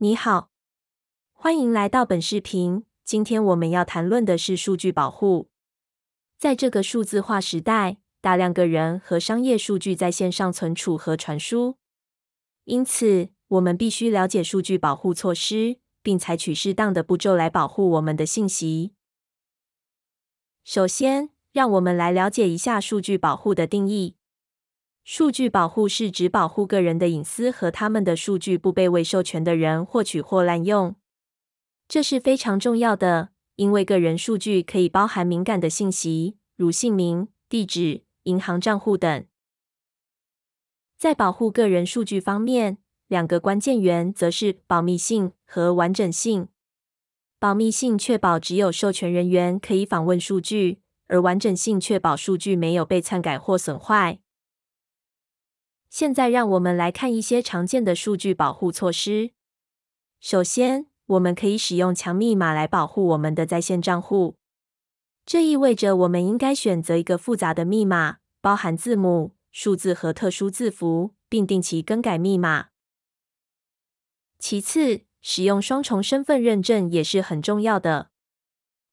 你好，欢迎来到本视频。今天我们要谈论的是数据保护。在这个数字化时代，大量个人和商业数据在线上存储和传输，因此我们必须了解数据保护措施，并采取适当的步骤来保护我们的信息。首先，让我们来了解一下数据保护的定义。数据保护是指保护个人的隐私和他们的数据不被未授权的人获取或滥用。这是非常重要的，因为个人数据可以包含敏感的信息，如姓名、地址、银行账户等。在保护个人数据方面，两个关键原则是保密性和完整性。保密性确保只有授权人员可以访问数据，而完整性确保数据没有被篡改或损坏。现在让我们来看一些常见的数据保护措施。首先，我们可以使用强密码来保护我们的在线账户。这意味着我们应该选择一个复杂的密码，包含字母、数字和特殊字符，并定期更改密码。其次，使用双重身份认证也是很重要的。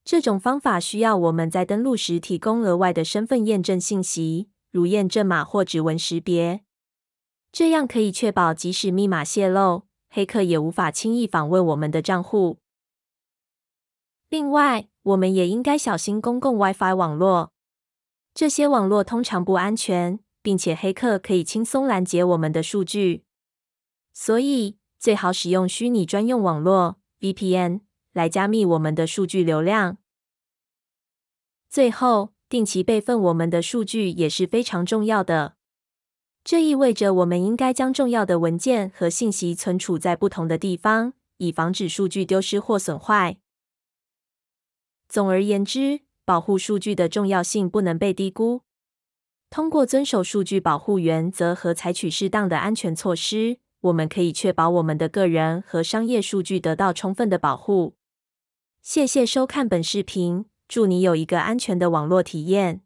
这种方法需要我们在登录时提供额外的身份验证信息，如验证码或指纹识别。这样可以确保，即使密码泄露，黑客也无法轻易访问我们的账户。另外，我们也应该小心公共 WiFi 网络，这些网络通常不安全，并且黑客可以轻松拦截我们的数据。所以，最好使用虚拟专用网络 （VPN） 来加密我们的数据流量。最后，定期备份我们的数据也是非常重要的。这意味着我们应该将重要的文件和信息存储在不同的地方，以防止数据丢失或损坏。总而言之，保护数据的重要性不能被低估。通过遵守数据保护原则和采取适当的安全措施，我们可以确保我们的个人和商业数据得到充分的保护。谢谢收看本视频，祝你有一个安全的网络体验。